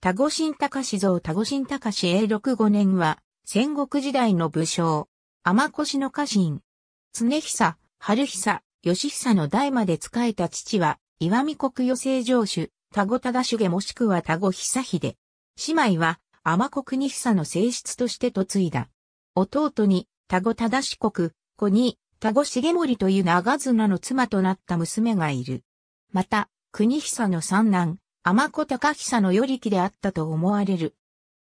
田子新隆像田子新隆永禄5年は、戦国時代の武将、天越の家臣、常久、春久、義久の代まで仕えた父は、岩見国与政城主、田子忠重もしくは田子久秀。姉妹は、天国に久の性質として嫁いだ。弟に、田子忠志国、子に、田子重盛という長綱の妻となった娘がいる。また、国久の三男、天子高久の与力であったと思われる。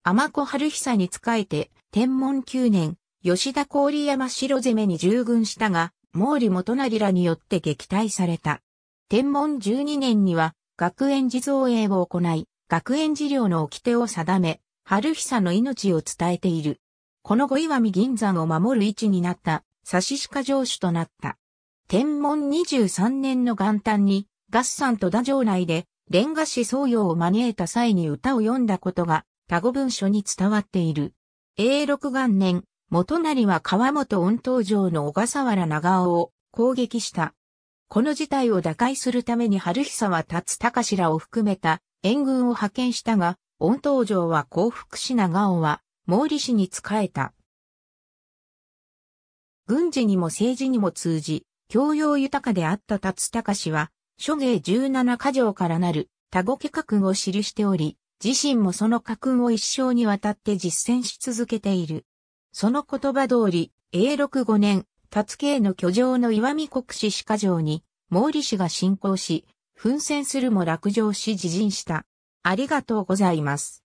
天子春久に仕えて、天文9年、吉田郡山城攻めに従軍したが、毛利元成らによって撃退された。天文12年には、学園寺造営を行い、学園寺寮の掟を定め、春久の命を伝えている。この後岩見銀山を守る位置になった、差し鹿城主となった。天文23年の元旦に、合算と打城内で、レンガ師僧侶を招いた際に歌を読んだことが多語文書に伝わっている。永禄元年、元成は川本温東城の小笠原長尾を攻撃した。この事態を打開するために春久は達隆らを含めた援軍を派遣したが、温東城は降伏し長尾は毛利氏に仕えた。軍事にも政治にも通じ、教養豊かであった立隆は、諸芸17箇条からなる多語家覚を記しており、自身もその家訓を一生にわたって実践し続けている。その言葉通り、永禄5年、辰慶の居城の岩見国史歯科城に、毛利氏が侵攻し、奮戦するも落城し自陣した。ありがとうございます。